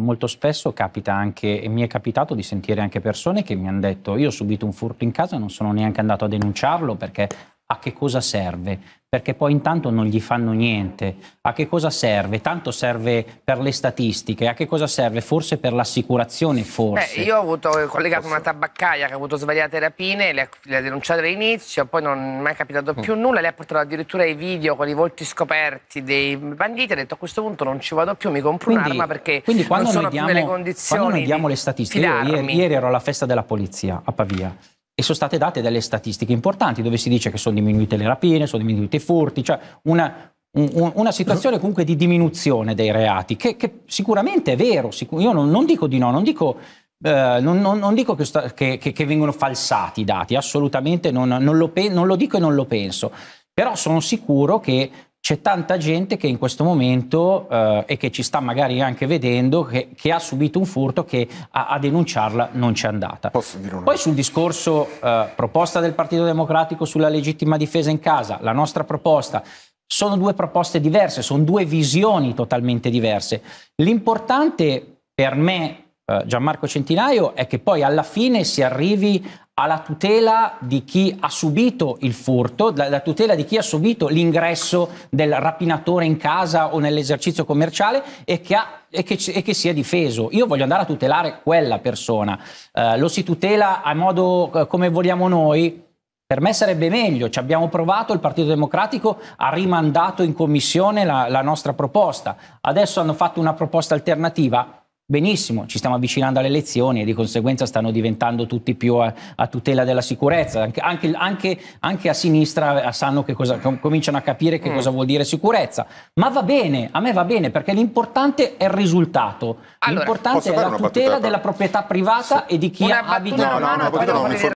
molto spesso capita anche, e mi è capitato di sentire anche persone che mi hanno detto io ho subito un furto in casa, non sono neanche andato a denunciarlo perché che cosa serve, perché poi intanto non gli fanno niente. A che cosa serve? Tanto serve per le statistiche, a che cosa serve? Forse per l'assicurazione, forse. Beh, io ho avuto collegato una tabaccaia che ha avuto svariate rapine, le ha, le ha denunciate all'inizio, poi non è mai capitato più mm. nulla, Le ha portato addirittura i video con i volti scoperti dei banditi, ha detto a questo punto non ci vado più, mi compro quindi, un'arma perché quindi quando non sono diamo, più nelle condizioni Quando noi diamo le statistiche, io, ieri ero alla festa della polizia a Pavia, e sono state date delle statistiche importanti dove si dice che sono diminuite le rapine, sono diminuiti i furti, cioè una, un, una situazione comunque di diminuzione dei reati, che, che sicuramente è vero, sicur- io non, non, dico di no, non dico, eh, non, non, non dico che, sta- che, che, vengono falsati i dati, assolutamente lo pe- non lo dico e non lo penso, però sono sicuro che c'è tanta gente che in questo momento eh, e che ci sta magari anche vedendo che, che ha subito un furto che a, a denunciarla non c'è andata. Poi sul discorso eh, proposta del Partito Democratico sulla legittima difesa in casa, la nostra proposta, sono due proposte diverse, sono due visioni totalmente diverse. L'importante per me eh, Gianmarco Centinaio è che poi alla fine si arrivi alla tutela di chi ha subito il furto, la tutela di chi ha subito l'ingresso del rapinatore in casa o nell'esercizio commerciale e che, ha, e che, e che si è difeso. Io voglio andare a tutelare quella persona. Eh, lo si tutela a modo eh, come vogliamo noi? Per me sarebbe meglio, ci abbiamo provato, il Partito Democratico ha rimandato in commissione la, la nostra proposta, adesso hanno fatto una proposta alternativa Benissimo, ci stiamo avvicinando alle elezioni e di conseguenza stanno diventando tutti più a, a tutela della sicurezza. Anche, anche, anche, anche a sinistra eh, cosa, com- cominciano a capire che mm. cosa vuol dire sicurezza. Ma va bene, a me va bene perché l'importante è il risultato. Allora, l'importante è la tutela battuta, della proprietà privata sì. e di chi abita. No, no, una battuta